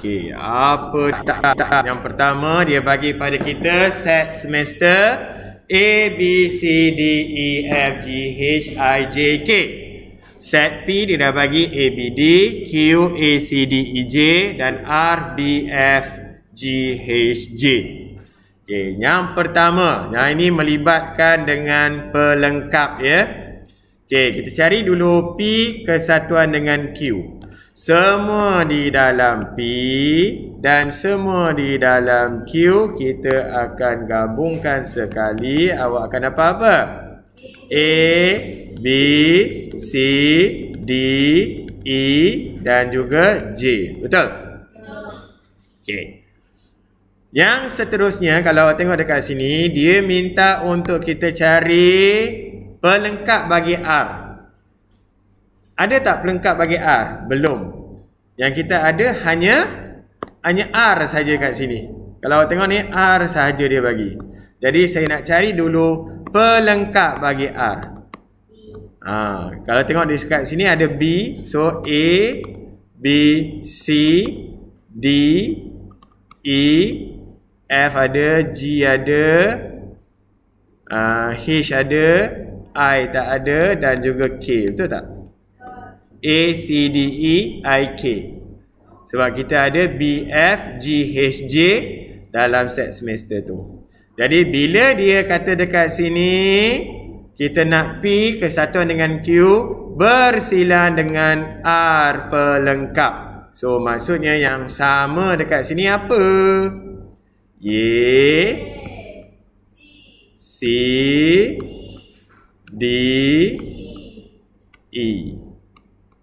Okey, apa tak, tak, tak. yang pertama dia bagi pada kita set semester A B C D E F G H I J K. Set P dia dah bagi A B D Q A C D E J dan R B F G H J. Okey, yang pertama, yang ini melibatkan dengan pelengkap ya. Okey, kita cari dulu P kesatuan dengan Q. Semua di dalam P dan semua di dalam Q kita akan gabungkan sekali awak akan dapat apa? A, B, C, D, E dan juga J. Betul? Okey. Yang seterusnya kalau awak tengok dekat sini dia minta untuk kita cari pelengkap bagi R. Ada tak pelengkap bagi R? Belum. Yang kita ada hanya hanya R saja kat sini. Kalau awak tengok ni R saja dia bagi. Jadi saya nak cari dulu pelengkap bagi R. Ha, kalau tengok di kat sini ada B, so A B C D E F ada, G ada, uh, H ada, I tak ada dan juga K, betul tak? A, C, D, E, I, K Sebab kita ada B, F, G, H, J Dalam set semester tu Jadi bila dia kata dekat sini Kita nak P kesatuan dengan Q Bersilang dengan R pelengkap So maksudnya yang sama dekat sini apa? Y C D E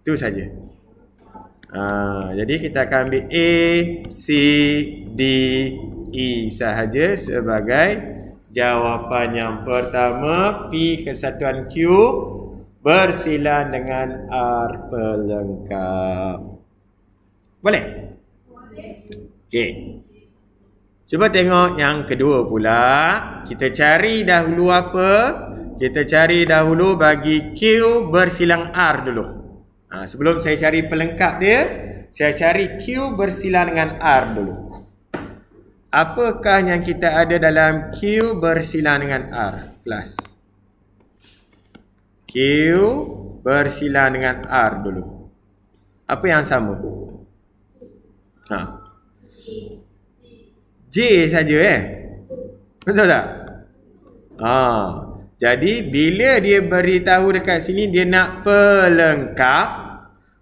itu saja. Ha, jadi kita akan ambil A, C, D, E sahaja sebagai jawapan yang pertama. P kesatuan Q bersilan dengan R pelengkap. Boleh? Boleh. Okay. Cuba tengok yang kedua pula. Kita cari dahulu apa? Kita cari dahulu bagi Q bersilang R dulu. Ha, sebelum saya cari pelengkap dia, saya cari Q bersilang dengan R dulu. Apakah yang kita ada dalam Q bersilang dengan R? Kelas. Q bersilang dengan R dulu. Apa yang sama? Ha. J. J saja eh. Betul tak? Ah. Jadi bila dia beritahu dekat sini dia nak pelengkap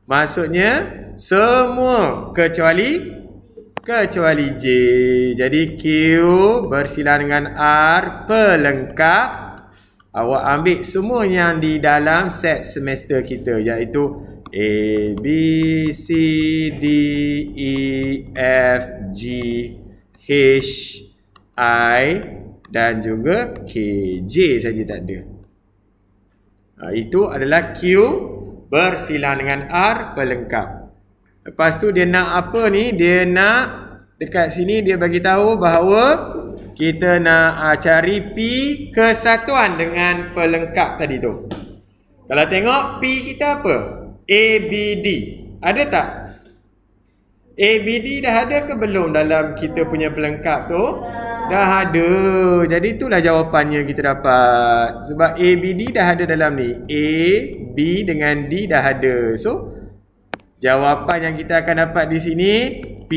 maksudnya semua kecuali kecuali J. Jadi Q bersila dengan R pelengkap awak ambil semua yang di dalam set semester kita iaitu A B C D E F G H I dan juga KJ saja tak ada. Ha, itu adalah Q bersilang dengan R pelengkap. Lepas tu dia nak apa ni? Dia nak dekat sini dia bagi tahu bahawa kita nak ha, cari P kesatuan dengan pelengkap tadi tu. Kalau tengok P kita apa? ABD. Ada tak B D dah ada ke belum dalam kita punya pelengkap tu? Dah ada. Jadi itulah jawapannya kita dapat. Sebab B D dah ada dalam ni. A, B dengan D dah ada. So, jawapan yang kita akan dapat di sini. P,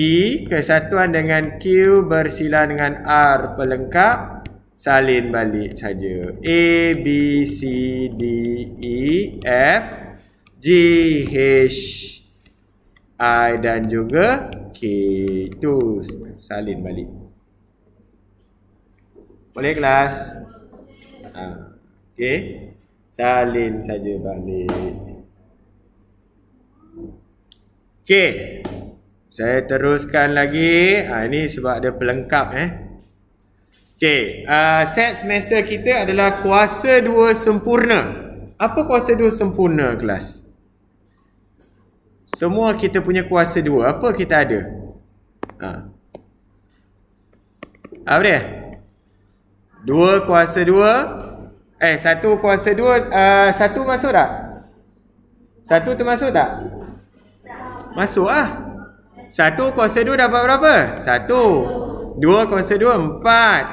kesatuan dengan Q bersila dengan R pelengkap. Salin balik saja. A, B, C, D, E, F, G, H. I dan juga K Itu salin balik Boleh kelas? Ha. Okay Salin saja balik Okay Saya teruskan lagi ha, Ini sebab ada pelengkap eh Okay, ha, uh, set semester kita adalah kuasa dua sempurna. Apa kuasa dua sempurna kelas? Semua kita punya kuasa dua. Apa kita ada? Ha. Apa dia? Dua kuasa dua. Eh, satu kuasa dua. Uh, satu masuk tak? Satu termasuk tak? Masuk lah. Satu kuasa dua dapat berapa? Satu. Dua kuasa dua, empat.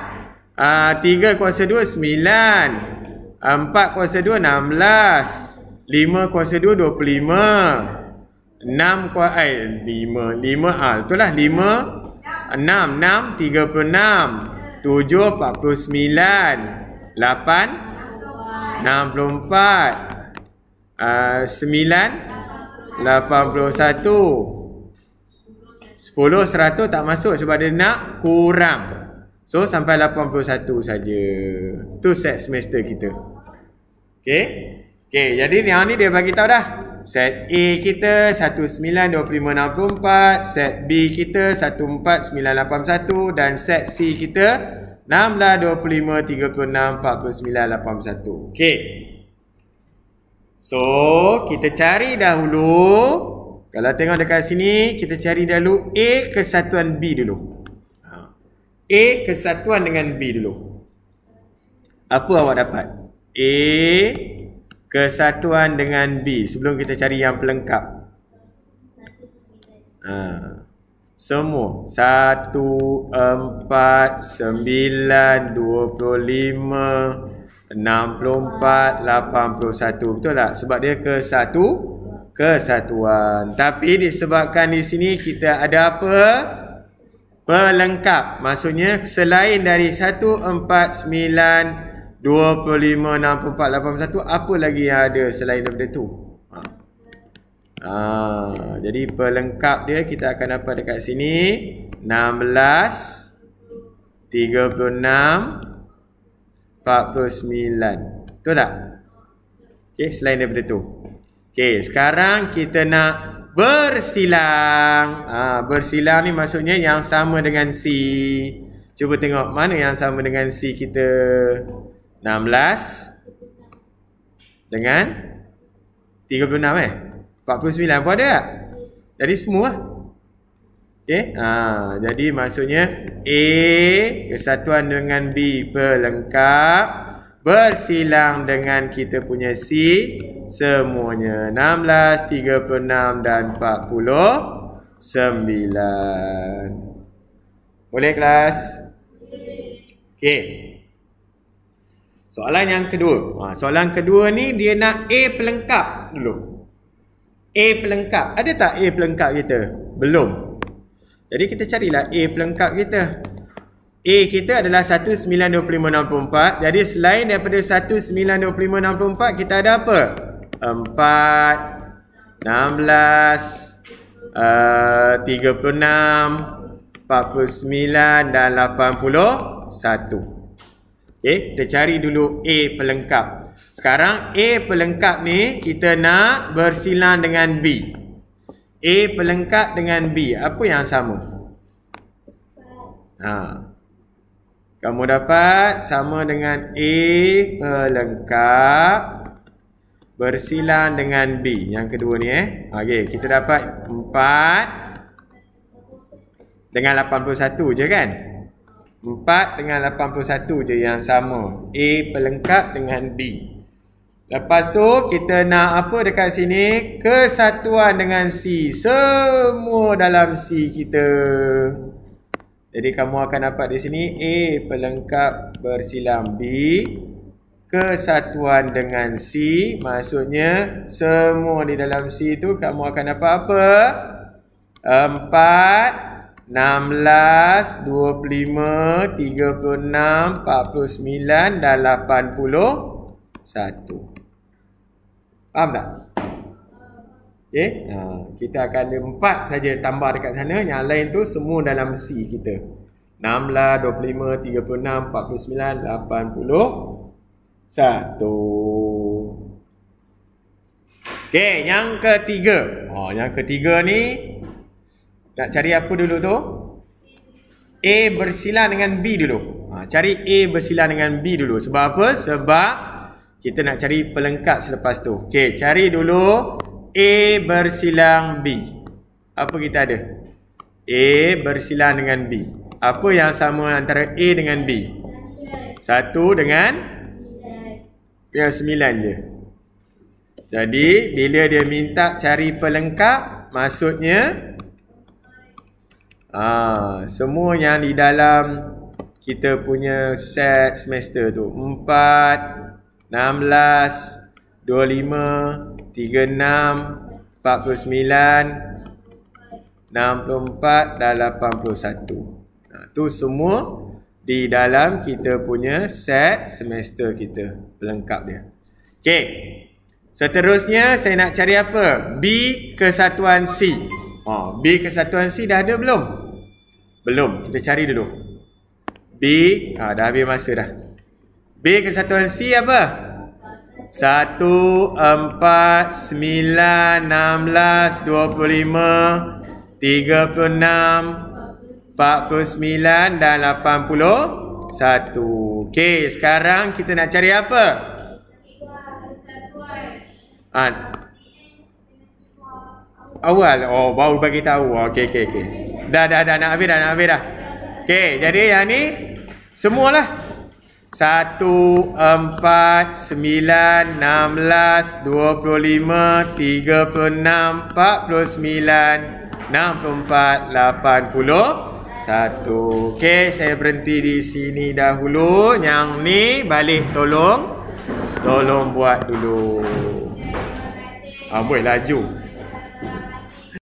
Uh, tiga kuasa dua, sembilan. Ah, empat kuasa dua, enam belas. Lima kuasa dua, dua puluh lima. Lima kuasa dua, dua puluh lima. Enam kuat lima lima, lima, ah, ha, itulah lima, enam, enam, tiga puluh enam, tujuh, empat puluh sembilan, lapan, enam puluh empat, ah, sembilan, lapan puluh satu, sepuluh, seratus tak masuk sebab dia nak kurang. So, sampai lapan puluh satu saja. tu set semester kita. Okay. Okay, jadi yang ni dia bagi tahu dah. Set A kita 192564, set B kita 14981 dan set C kita 162536 Okey. So, kita cari dahulu kalau tengok dekat sini, kita cari dahulu A kesatuan B dulu. Ha. A kesatuan dengan B dulu. Apa awak dapat? A Kesatuan dengan B Sebelum kita cari yang pelengkap ha. Semua Satu Empat Sembilan Dua puluh lima Enam puluh empat Lapan puluh satu Betul tak? Sebab dia kesatu Kesatuan Tapi disebabkan di sini Kita ada apa? Pelengkap Maksudnya Selain dari Satu Empat Sembilan 25, 64, 81 Apa lagi yang ada selain daripada tu ha. Ha. Jadi pelengkap dia Kita akan dapat dekat sini 16 36 49 Betul tak? Okay, selain daripada tu Okay, sekarang kita nak bersilang ha, Bersilang ni maksudnya yang sama dengan C Cuba tengok mana yang sama dengan C kita 16 dengan 36 eh. 49 pun ada tak? Jadi semua Okay. Ha, jadi maksudnya A kesatuan dengan B berlengkap bersilang dengan kita punya C semuanya 16, 36 dan 49. Boleh kelas? Okay. Soalan yang kedua. Ha, soalan kedua ni dia nak A pelengkap dulu. A pelengkap. Ada tak A pelengkap kita? Belum. Jadi kita carilah A pelengkap kita. A kita adalah 192564. Jadi selain daripada 192564 kita ada apa? 4 16 Uh, 36 49 dan 81 Okay, eh, kita cari dulu A pelengkap. Sekarang A pelengkap ni kita nak bersilang dengan B. A pelengkap dengan B. Apa yang sama? Ha. Kamu dapat sama dengan A pelengkap bersilang dengan B. Yang kedua ni eh. Okey, kita dapat 4 dengan 81 je kan? 4 dengan 81 je yang sama. A pelengkap dengan B. Lepas tu kita nak apa dekat sini? Kesatuan dengan C. Semua dalam C kita. Jadi kamu akan dapat di sini A pelengkap bersilang B. Kesatuan dengan C. Maksudnya semua di dalam C tu kamu akan dapat apa? 4 16, 25, 36, 49 dan 81. Faham tak? Okay. Ha, kita akan ada empat saja tambah dekat sana. Yang lain tu semua dalam C kita. 16, 25, 36, 49, 81. Okay. Yang ketiga. Oh, yang ketiga ni. Nak cari apa dulu tu? A bersilang dengan B dulu. Ha, cari A bersilang dengan B dulu. Sebab apa? Sebab kita nak cari pelengkap selepas tu. Okey, cari dulu A bersilang B. Apa kita ada? A bersilang dengan B. Apa yang sama antara A dengan B? Satu dengan? Yang sembilan je. Jadi, bila dia minta cari pelengkap, maksudnya Ah, semua yang di dalam kita punya set semester tu 4 16 25 36 49 64 dan 81. Ah, tu semua di dalam kita punya set semester kita pelengkap dia. Okay, Seterusnya saya nak cari apa? B kesatuan C. oh B kesatuan C dah ada belum? Belum. Kita cari dulu. B. Ah, dah habis masa dah. B kesatuan C apa? 1, 4, 9, 16, 25, 36, 49 dan satu. Okey. Sekarang kita nak cari apa? Ha. Awal. Oh, baru bagi tahu. Okey, okey, okey. Dah, dah, dah, nak habis dah, nak habis dah. Okay, jadi yang ni, semualah. enam empat puluh sembilan enam puluh empat lapan puluh satu. Okay, saya berhenti di sini dahulu. Yang ni, balik tolong. Tolong buat dulu. Amboi, ah, laju. laju.